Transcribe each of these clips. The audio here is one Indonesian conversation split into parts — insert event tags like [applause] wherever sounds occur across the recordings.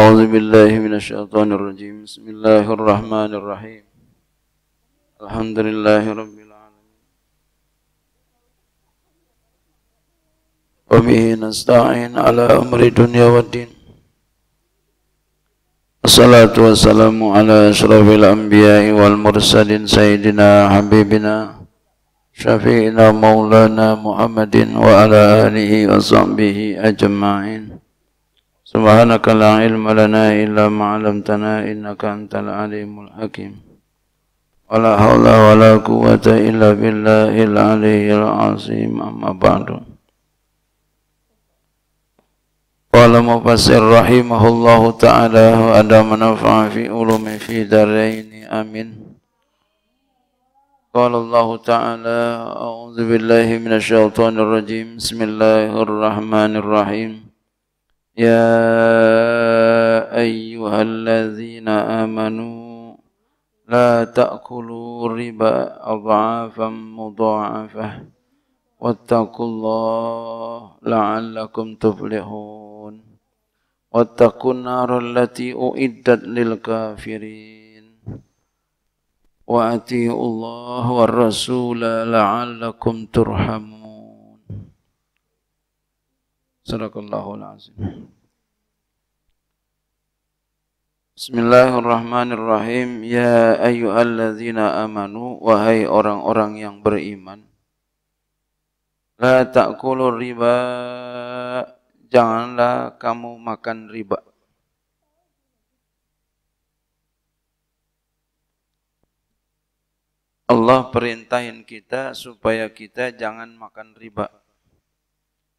أعوذ بالله من الشيطان الرجيم بسم الله الرحمن الرحيم الحمد لله رب العالمين وبه نستعين على أمر الدنيا والدين الصلاة والسلام على أشرف الأنبياء والمرسلين سيدنا حبيبنا شفيعنا مولانا محمد وعلى آله وصحبه أجمعين سبحانك لا علم لنا إلا ما علمتنا إنك أنت العليم الحكيم ولا حول ولا قوة إلا بالله العلي العظيم أما بعد قال مفسر رحمه الله تعالى وأدام منفع في علوم في دارين آمين قال الله تعالى أعوذ بالله من الشيطان الرجيم بسم الله الرحمن الرحيم يا أيها الذين آمنوا لا تأكلوا ربا أضعافا مضاعفة واتقوا الله لعلكم تفلحون واتقوا النار التي أعدت للكافرين وأتيوا الله والرسول لعلكم ترحمون Sadaqallahul azim. Bismillahirrahmanirrahim. Ya ayyuhalladzina amanu wahai orang-orang yang beriman. La ta'kulu riba. Janganlah kamu makan riba. Allah perintahin kita supaya kita jangan makan riba.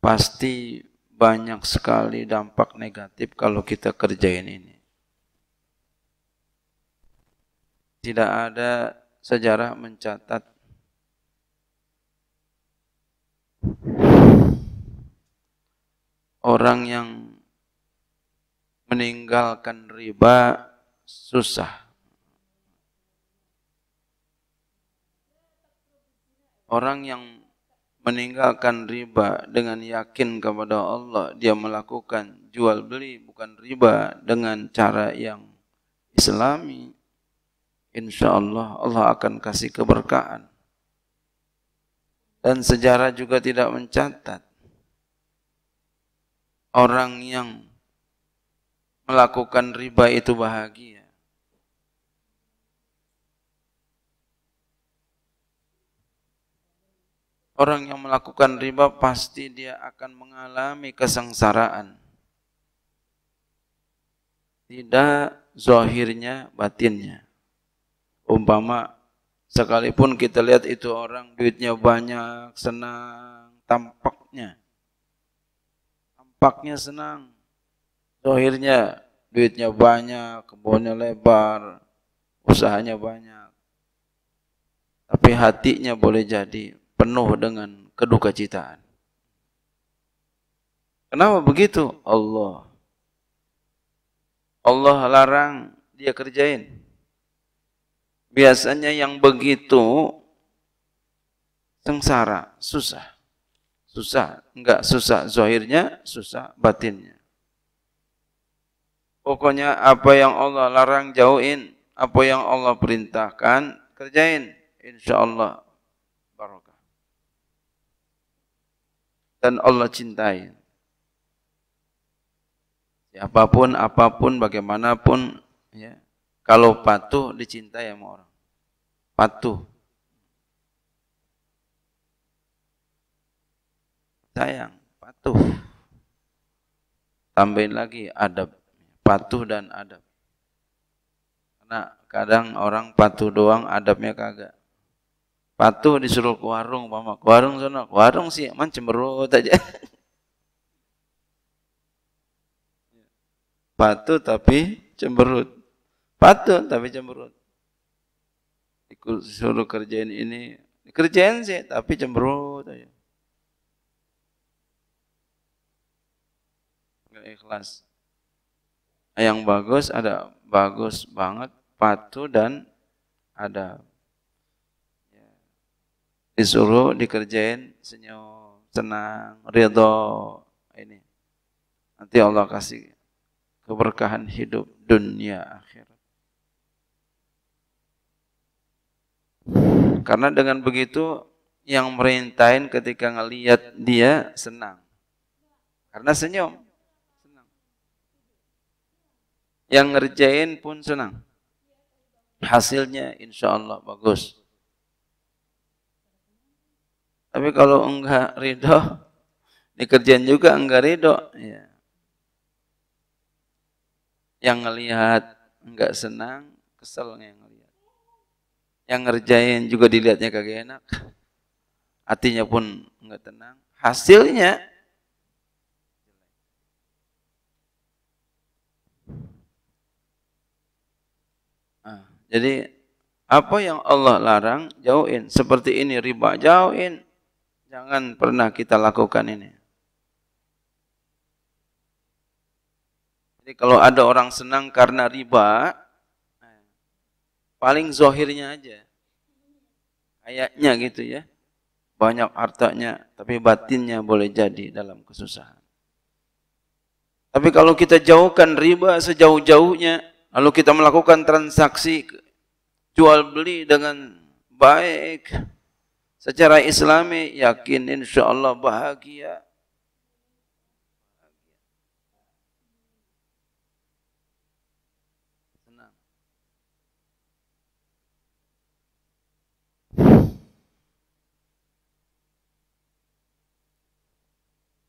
Pasti banyak sekali dampak negatif kalau kita kerjain ini. Tidak ada sejarah mencatat orang yang meninggalkan riba susah. Orang yang meninggalkan riba dengan yakin kepada Allah dia melakukan jual beli bukan riba dengan cara yang islami insya Allah Allah akan kasih keberkahan dan sejarah juga tidak mencatat orang yang melakukan riba itu bahagia Orang yang melakukan riba pasti dia akan mengalami kesengsaraan. Tidak zohirnya, batinnya. Umpama sekalipun kita lihat itu orang duitnya banyak, senang, tampaknya. Tampaknya senang. Zohirnya duitnya banyak, kebunnya lebar, usahanya banyak. Tapi hatinya boleh jadi penuh dengan keduka citaan. Kenapa begitu? Allah. Allah larang dia kerjain. Biasanya yang begitu sengsara, susah. Susah, enggak susah zahirnya, susah batinnya. Pokoknya apa yang Allah larang jauhin, apa yang Allah perintahkan kerjain. Insya Allah dan Allah cintai. Siapapun, apapun, bagaimanapun, ya, kalau patuh dicintai sama orang. Patuh. Sayang, patuh. Tambahin lagi adab, patuh dan adab. Karena kadang orang patuh doang, adabnya kagak. Patuh disuruh ke warung, mama ke warung sana, ke warung sih, man cemberut aja. Patuh [laughs] tapi cemberut. Patuh tapi cemberut. Disuruh kerjain ini, kerjain sih tapi cemberut aja. nggak ikhlas. Yang bagus ada bagus banget, patuh dan ada disuruh dikerjain senyum tenang ridho ini nanti Allah kasih keberkahan hidup dunia akhirat karena dengan begitu yang merintain ketika ngeliat dia senang karena senyum senang yang ngerjain pun senang hasilnya insya Allah bagus tapi kalau enggak ridho, [laughs] dikerjain juga enggak ridho. Ya. Yang ngelihat enggak senang, kesel yang ngelihat. Yang ngerjain juga dilihatnya kagak enak. [laughs] Hatinya pun enggak tenang. Hasilnya ah, Jadi apa yang Allah larang jauhin. Seperti ini riba jauhin, Jangan pernah kita lakukan ini. Jadi kalau ada orang senang karena riba, paling zohirnya aja. Ayatnya gitu ya. Banyak hartanya, tapi batinnya boleh jadi dalam kesusahan. Tapi kalau kita jauhkan riba sejauh-jauhnya, lalu kita melakukan transaksi jual beli dengan baik, secara islami yakin insya Allah bahagia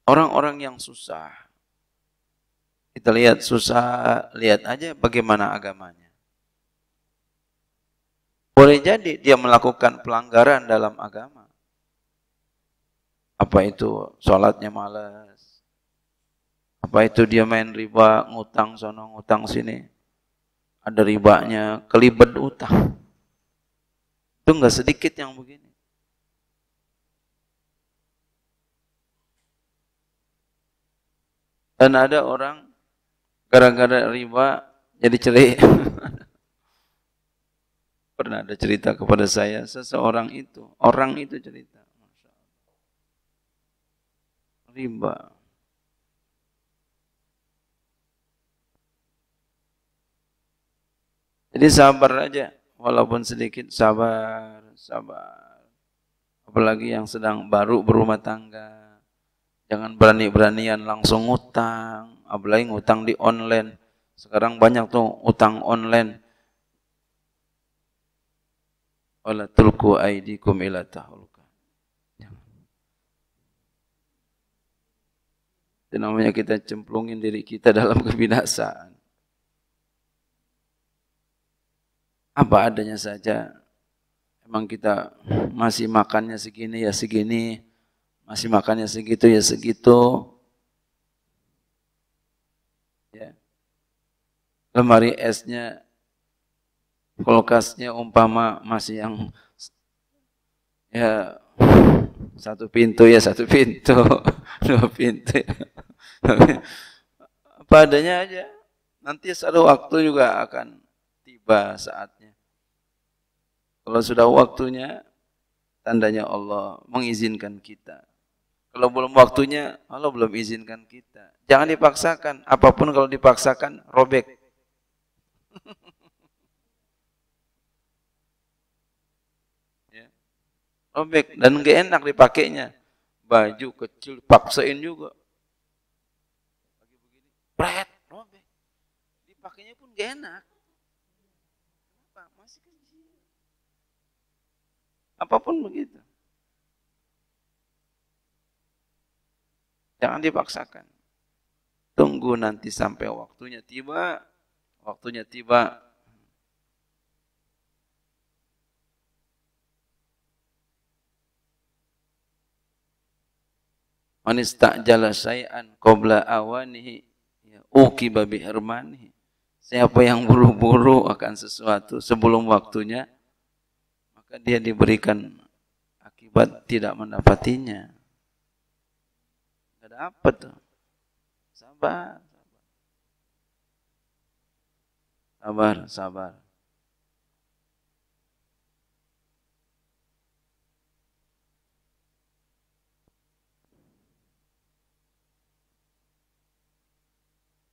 Orang-orang yang susah, kita lihat susah, lihat aja bagaimana agamanya. Boleh jadi dia melakukan pelanggaran dalam agama. Apa itu sholatnya malas? Apa itu dia main riba, ngutang sono, ngutang sini? Ada ribanya, kelibet utang. Itu nggak sedikit yang begini. Dan ada orang gara-gara riba jadi cerai. [laughs] pernah ada cerita kepada saya seseorang itu orang itu cerita riba jadi sabar aja walaupun sedikit sabar sabar apalagi yang sedang baru berumah tangga jangan berani-beranian langsung ngutang apalagi ngutang di online sekarang banyak tuh utang online wala tulku aidikum ila tahulka. Itu namanya kita cemplungin diri kita dalam kebinasaan. Apa adanya saja. Emang kita masih makannya segini ya segini, masih makannya segitu ya segitu. Ya. Lemari esnya kulkasnya umpama masih yang ya satu pintu ya satu pintu [laughs] dua pintu padanya aja nanti satu waktu juga akan tiba saatnya kalau sudah waktunya tandanya Allah mengizinkan kita kalau belum waktunya Allah belum izinkan kita jangan dipaksakan apapun kalau dipaksakan robek [laughs] robek dan gak enak dipakainya baju kecil paksain juga begini pret robek dipakainya pun gak enak apa masih kecil apapun begitu jangan dipaksakan tunggu nanti sampai waktunya tiba waktunya tiba Man istajala syai'an qabla awanihi ya uqiba bi irmanihi. Siapa yang buru-buru akan sesuatu sebelum waktunya maka dia diberikan akibat tidak mendapatinya. Ada dapat tuh. Sabar, sabar. Sabar, sabar.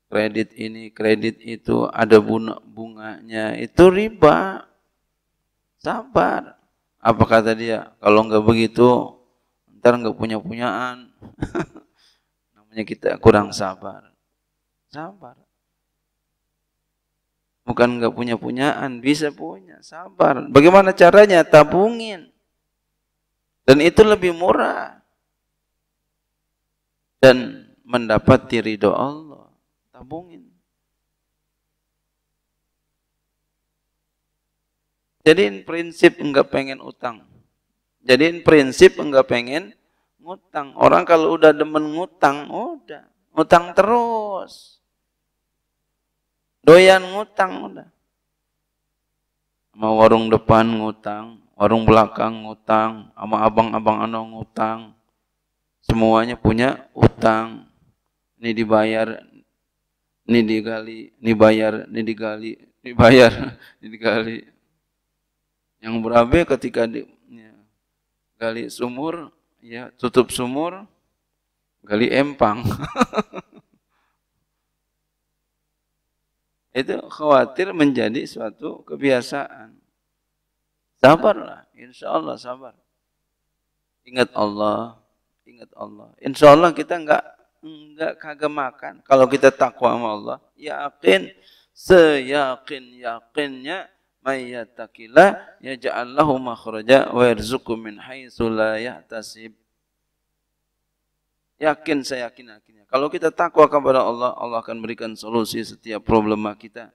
kredit ini, kredit itu, ada bunga bunganya, itu riba. Sabar. Apa kata dia? Kalau enggak begitu, ntar enggak punya punyaan. [laughs] Namanya kita kurang sabar. Sabar. Bukan enggak punya punyaan, bisa punya. Sabar. Bagaimana caranya? Tabungin. Dan itu lebih murah. Dan mendapat ridho Allah sambungin. Jadiin prinsip enggak pengen utang. Jadi prinsip enggak pengen ngutang. Orang kalau udah demen ngutang, udah. Ngutang terus. Doyan ngutang udah. Sama warung depan ngutang, warung belakang ngutang, sama abang-abang ano ngutang. Semuanya punya utang. Ini dibayar, ini digali, ini bayar, ini digali, ini bayar, ini [laughs] digali. Yang berabe ketika di, ya, gali sumur, ya tutup sumur, gali empang. [laughs] itu khawatir menjadi suatu kebiasaan. Sabarlah, insya Allah sabar. Ingat Allah, ingat Allah. Insya Allah kita enggak enggak kagak makan. Kalau kita takwa sama Allah, yakin seyakin yakinnya mayyatakillah ya lahu makhraja wa yarzuqhu min haitsu la yahtasib. Yakin saya yakin yakinnya. Kalau kita takwa kepada Allah, Allah akan berikan solusi setiap problema kita.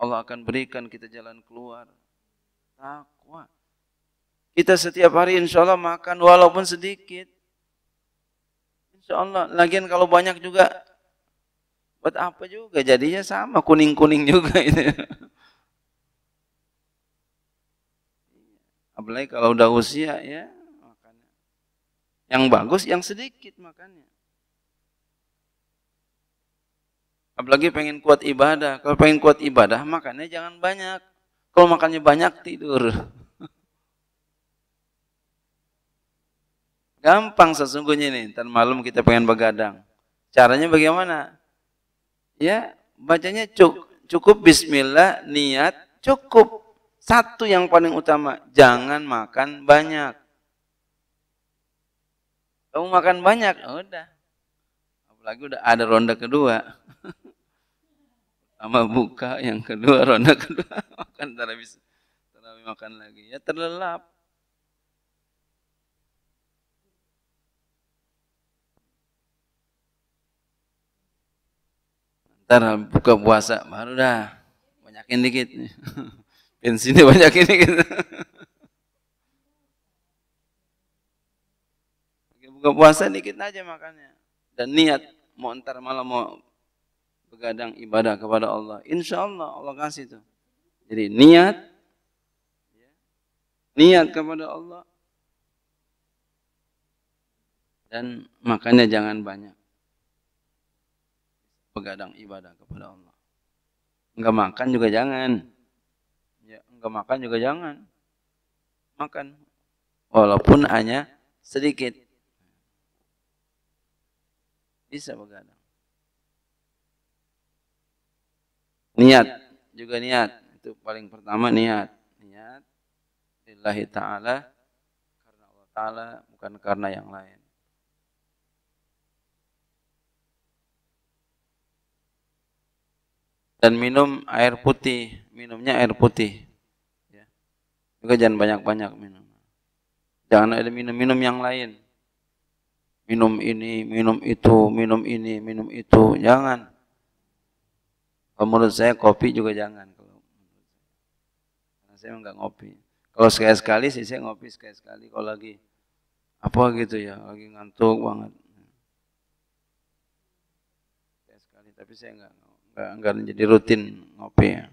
Allah akan berikan kita jalan keluar. Takwa. Kita setiap hari insya Allah makan walaupun sedikit. Insya Allah. Lagian kalau banyak juga, buat apa juga? Jadinya sama, kuning-kuning juga [laughs] itu. Apalagi kalau udah usia ya, makannya. Yang bagus, yang sedikit makannya. Apalagi pengen kuat ibadah. Kalau pengen kuat ibadah, makannya jangan banyak. Kalau makannya banyak, tidur. Gampang sesungguhnya ini. tan malam kita pengen begadang. Caranya bagaimana? Ya, bacanya cukup, cukup bismillah, niat, cukup. Satu yang paling utama, jangan makan banyak. Kamu makan banyak, oh, udah. Apalagi udah ada ronda kedua. [laughs] Sama buka, yang kedua ronda kedua. [laughs] makan tarabis, tarabis makan lagi. Ya terlelap ntar buka puasa baru dah banyakin dikit [laughs] bensinnya banyakin dikit [laughs] buka puasa dikit aja makannya dan niat mau ntar malam mau begadang ibadah kepada Allah insya Allah Allah kasih tuh jadi niat niat kepada Allah dan makannya jangan banyak begadang ibadah kepada Allah. Enggak makan juga jangan. Ya, enggak makan juga jangan. Makan walaupun hanya sedikit. Bisa begadang. Niat juga niat. Itu paling pertama niat. Niat lillahi taala karena Allah taala bukan karena yang lain. dan minum air putih minumnya air putih ya. juga jangan banyak-banyak minum jangan ada minum-minum yang lain minum ini minum itu minum ini minum itu jangan kalau menurut saya kopi juga jangan kalau saya enggak ngopi kalau sekali sekali sih saya ngopi sekali sekali kalau lagi apa gitu ya lagi ngantuk banget sekali sekali tapi saya enggak enggak jadi rutin ngopi ya.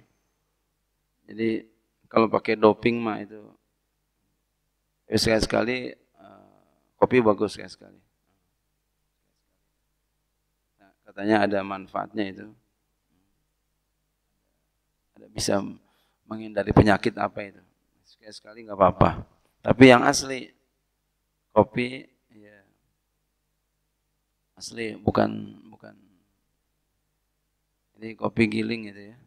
Jadi kalau pakai doping mah itu ya eh, sekali sekali uh, eh, kopi bagus sekali sekali. Nah, katanya ada manfaatnya itu. Ada bisa menghindari penyakit apa itu. Sekali sekali nggak apa-apa. Tapi yang asli kopi ya asli bukan jadi kopi giling itu ya.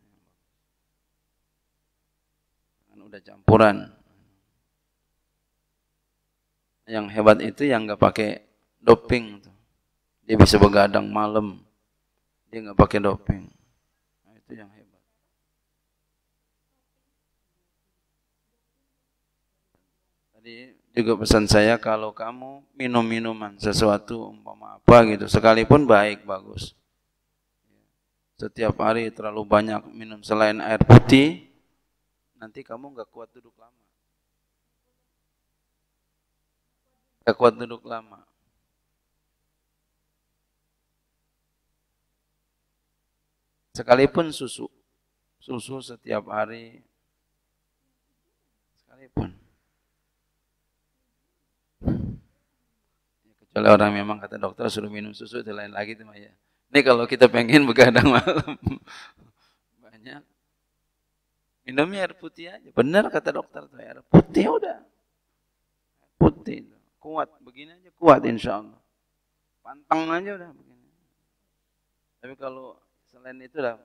Kan udah campuran. Yang hebat itu yang nggak pakai doping tuh. Dia bisa begadang malam. Dia nggak pakai doping. Nah, itu yang hebat. Tadi juga pesan saya kalau kamu minum minuman sesuatu umpama apa gitu sekalipun baik bagus setiap hari terlalu banyak minum selain air putih, nanti kamu nggak kuat duduk lama. Nggak kuat duduk lama. Sekalipun susu, susu setiap hari, sekalipun. Ya, kecuali orang memang kata dokter suruh minum susu itu lain lagi tuh ya. Ini kalau kita pengen begadang malam. Banyak. Minumnya air putih aja. Benar kata dokter tuh air putih udah. Putih. Kuat. Begini aja kuat insya Allah. Pantang aja udah begini. Tapi kalau selain itu lah.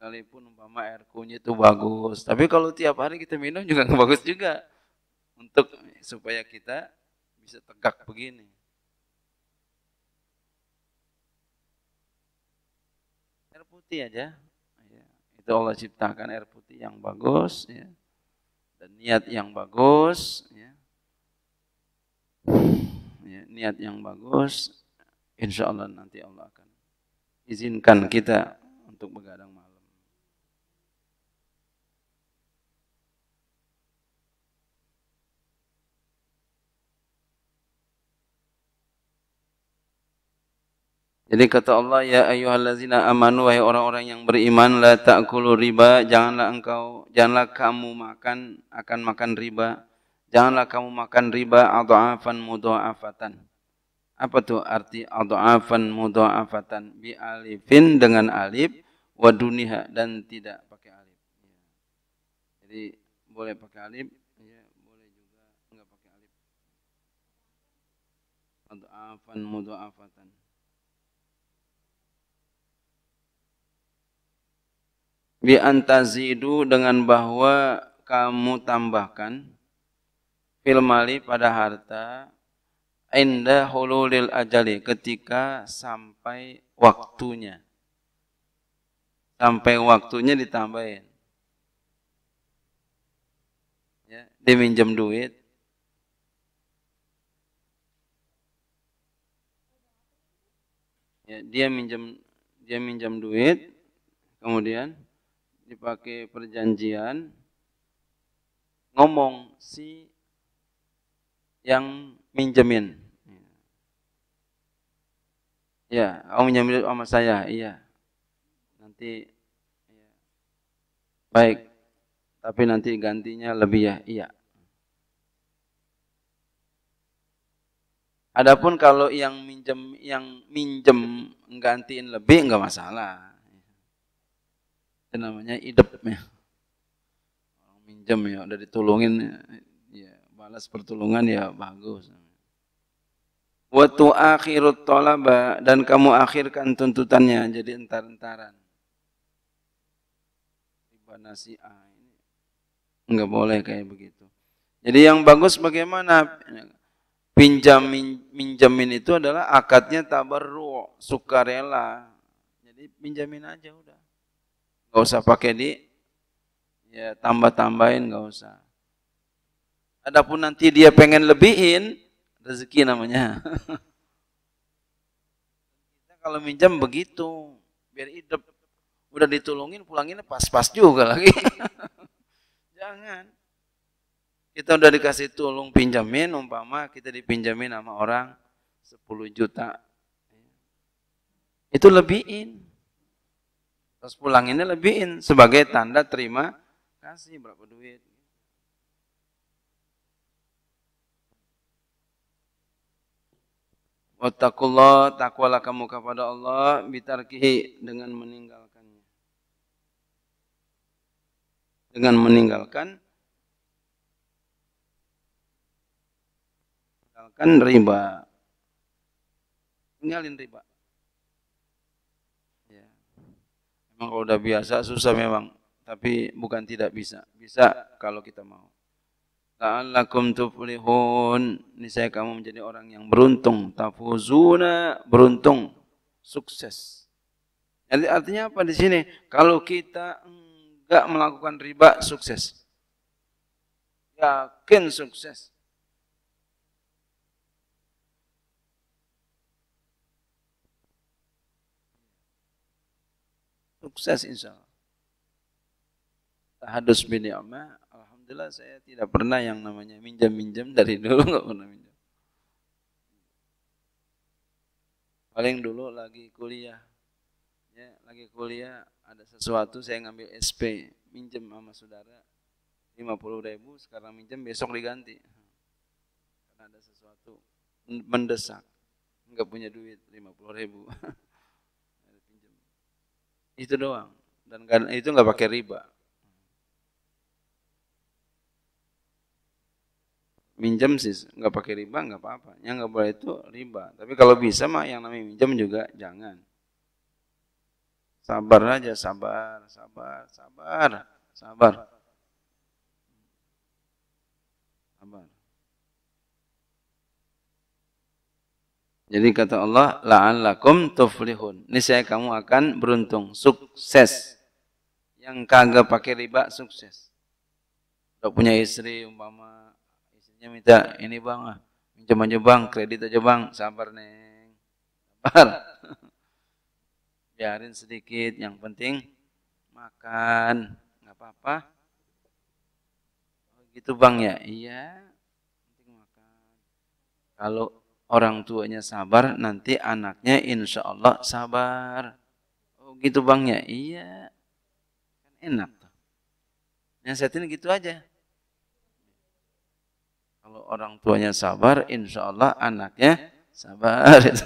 sekalipun umpama air kunyit itu bagus. Tapi kalau tiap hari kita minum juga nggak bagus juga. Untuk supaya kita bisa tegak begini. Air putih aja. Iya, itu Allah ciptakan air putih yang bagus ya. Dan niat yang bagus ya. ya niat yang bagus insya Allah nanti Allah akan izinkan kita untuk begadang malam. Jadi kata Allah, ya ayyuhallazina amanu wahai orang-orang yang beriman la ta'kulu riba, janganlah engkau janganlah kamu makan akan makan riba. Janganlah kamu makan riba adha'afan mudha'afatan. Apa tuh arti adha'afan mudha'afatan? Bi alifin dengan alif wa duniha dan tidak pakai alif. Jadi boleh pakai alif, ya, boleh juga enggak pakai alif. Adha'afan mudha'afatan. bi antazidu dengan bahwa kamu tambahkan filmali pada harta inda hululil ajali ketika sampai waktunya sampai waktunya ditambahin ya diminjam duit ya dia minjam dia minjam duit kemudian dipakai perjanjian ngomong si yang minjemin. Ya, kamu minjemin sama saya, iya. Nanti ya. baik, tapi nanti gantinya lebih ya, iya. Adapun kalau yang minjem yang minjem nggantiin lebih enggak masalah itu namanya idep ya orang minjem ya udah ditolongin ya. ya balas pertolongan ya bagus wa akhirut tolaba dan kamu akhirkan tuntutannya jadi entar-entaran ibadah si A ini enggak boleh kayak begitu jadi yang bagus bagaimana pinjam minjamin itu adalah akadnya tabarru sukarela jadi pinjamin aja udah Gak usah pakai di ya tambah-tambahin gak usah. Adapun nanti dia pengen lebihin rezeki namanya. Kita [laughs] kalau minjam begitu biar hidup udah ditolongin pulanginnya pas-pas juga lagi. [laughs] Jangan. Kita udah dikasih tolong pinjamin umpama kita dipinjamin sama orang 10 juta. Itu lebihin. Terus pulang ini lebihin sebagai tanda terima kasih berapa duit. Wattakullah takwalah kamu kepada Allah bitarkihi dengan meninggalkannya. Dengan meninggalkan meninggalkan riba. Tinggalin riba. Memang kalau udah biasa susah memang, tapi bukan tidak bisa. Bisa kalau kita mau. La'allakum tuflihun. saya kamu menjadi orang yang beruntung. Tafuzuna beruntung. Sukses. Jadi artinya apa di sini? Kalau kita enggak melakukan riba, sukses. Yakin sukses. Sukses insya Allah. Tahadus bin Alhamdulillah saya tidak pernah yang namanya minjam-minjam dari [laughs] dulu nggak pernah minjam. Paling dulu lagi kuliah, ya lagi kuliah ada sesuatu saya ngambil SP minjem sama saudara 50 ribu sekarang minjem besok diganti karena ada sesuatu mendesak nggak punya duit 50 ribu [laughs] Itu doang. Dan kan itu nggak pakai riba. minjem sih nggak pakai riba nggak apa-apa. Yang nggak boleh itu riba. Tapi kalau bisa mah yang namanya minjem juga jangan. Sabar aja, sabar, sabar, sabar, sabar. Sabar. Jadi kata Allah, la'an lakum tuflihun. Ini saya kamu akan beruntung, sukses. Yang kagak pakai riba, sukses. Kalau punya istri, umpama istrinya minta, ini bang, ah, minjem aja bang, kredit aja bang, sabar neng. Sabar. [laughs] Biarin sedikit, yang penting makan, nggak apa-apa. Oh, gitu bang ya? Iya, penting makan. Kalau orang tuanya sabar, nanti anaknya insya Allah sabar. Oh gitu bang ya? Iya. Kan enak tuh. Nasihatin gitu aja. Kalau orang tuanya sabar, insya Allah anaknya sabar. [laughs]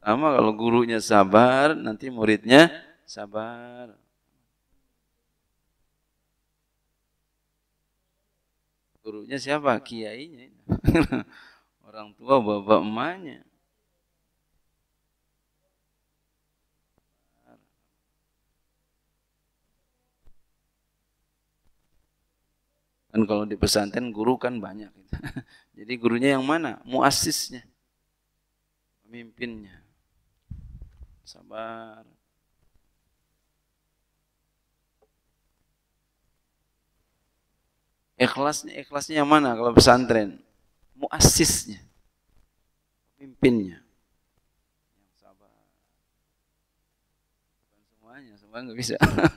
Sama kalau gurunya sabar, nanti muridnya sabar. gurunya siapa kiainya [laughs] orang tua bapak emaknya kan kalau di pesantren guru kan banyak [laughs] jadi gurunya yang mana muasisnya pemimpinnya sabar Ikhlasnya, ikhlasnya yang mana kalau pesantren? Muasisnya. Pimpinnya. Yang sabar. semuanya, semuanya nggak bisa. [laughs]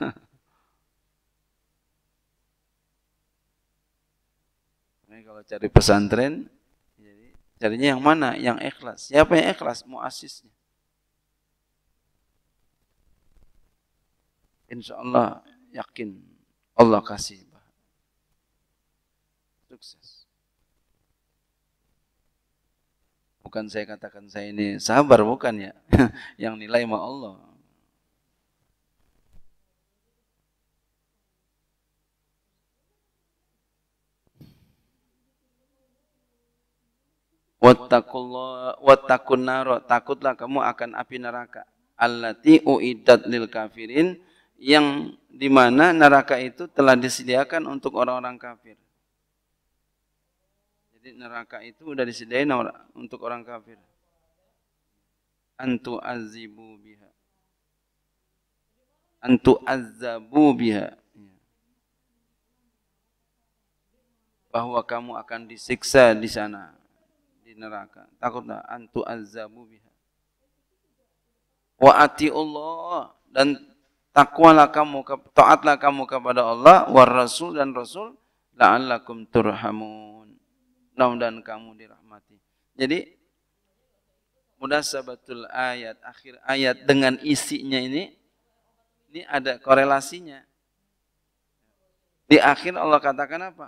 ini kalau cari pesantren, jadi carinya yang mana? Yang ikhlas. Siapa yang ikhlas? Muasisnya. Insya Allah yakin Allah kasih sukses. Bukan saya katakan saya ini sabar, bukan ya. [laughs] Yang nilai ma Allah. Wattakullah takutlah kamu akan api neraka allati uiddat lil kafirin yang dimana neraka itu telah disediakan untuk orang-orang kafir. Jadi neraka itu udah disediain untuk orang kafir. Antu azibu biha. Antu azabu biha. Iya. Bahwa kamu akan disiksa di sana di neraka. Takutlah antu azabu biha. waati Allah dan takwalah kamu taatlah kamu kepada Allah war rasul dan rasul la'allakum turhamun mudah dan kamu dirahmati. Jadi sabatul ayat, akhir ayat dengan isinya ini ini ada korelasinya. Di akhir Allah katakan apa?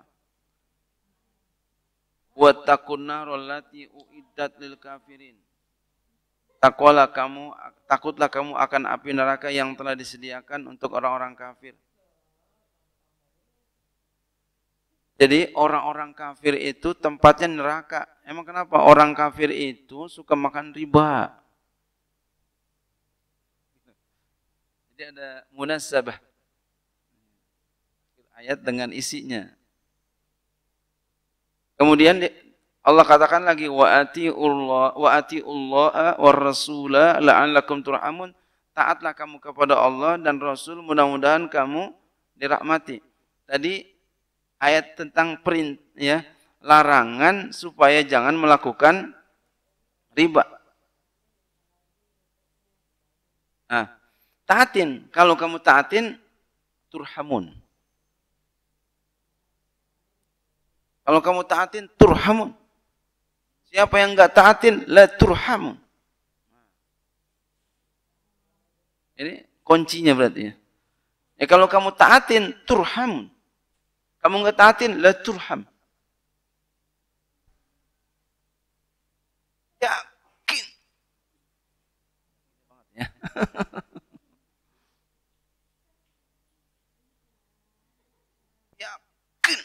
Wattaqun narallati uiddat lil kafirin. Takwalah kamu, takutlah kamu akan api neraka yang telah disediakan untuk orang-orang kafir. Jadi orang-orang kafir itu tempatnya neraka. Emang kenapa? Orang kafir itu suka makan riba. Jadi ada munasabah. Ayat dengan isinya. Kemudian Allah katakan lagi wa waatiullah wa rasulah la rasula turhamun. Taatlah kamu kepada Allah dan Rasul mudah-mudahan kamu dirahmati. Tadi ayat tentang perintah ya, larangan supaya jangan melakukan riba. Nah, taatin, kalau kamu taatin turhamun. Kalau kamu taatin turhamun. Siapa yang enggak taatin la turhamun. Ini kuncinya berarti ya. Ya kalau kamu taatin turhamun. Kamu nggak taatin, la turham. Yakin. Ya. [laughs] Yakin.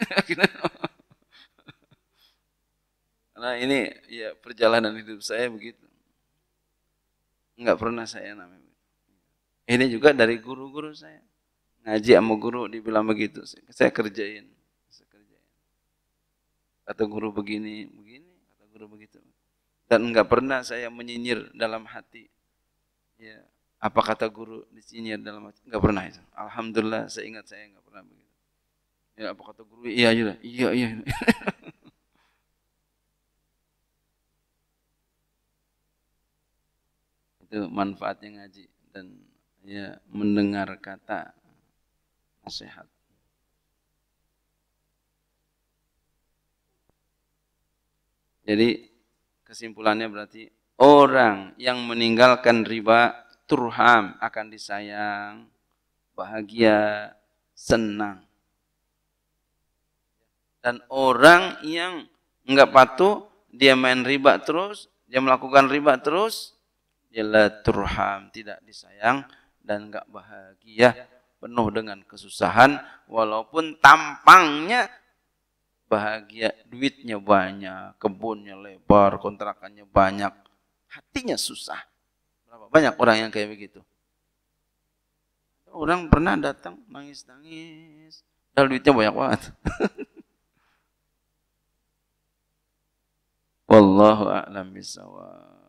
[laughs] Nah ini ya perjalanan hidup saya begitu. Enggak pernah saya namanya. Ini juga dari guru-guru saya ngaji sama guru dibilang begitu saya kerjain saya kerjain kata guru begini begini kata guru begitu dan enggak pernah saya menyinyir dalam hati ya apa kata guru disinyir dalam hati enggak pernah itu alhamdulillah saya ingat saya enggak pernah begitu ya apa kata guru iya aja iya iya, iya. [laughs] itu manfaatnya ngaji dan ya mendengar kata nasihat. Jadi kesimpulannya berarti orang yang meninggalkan riba turham akan disayang, bahagia, senang. Dan orang yang enggak patuh, dia main riba terus, dia melakukan riba terus, dia turham, tidak disayang dan enggak bahagia penuh dengan kesusahan walaupun tampangnya bahagia, duitnya banyak, kebunnya lebar, kontrakannya banyak, hatinya susah. Berapa banyak orang yang kayak begitu? Orang pernah datang nangis-nangis, dan duitnya banyak banget. [laughs] Wallahu a'lam bishawab.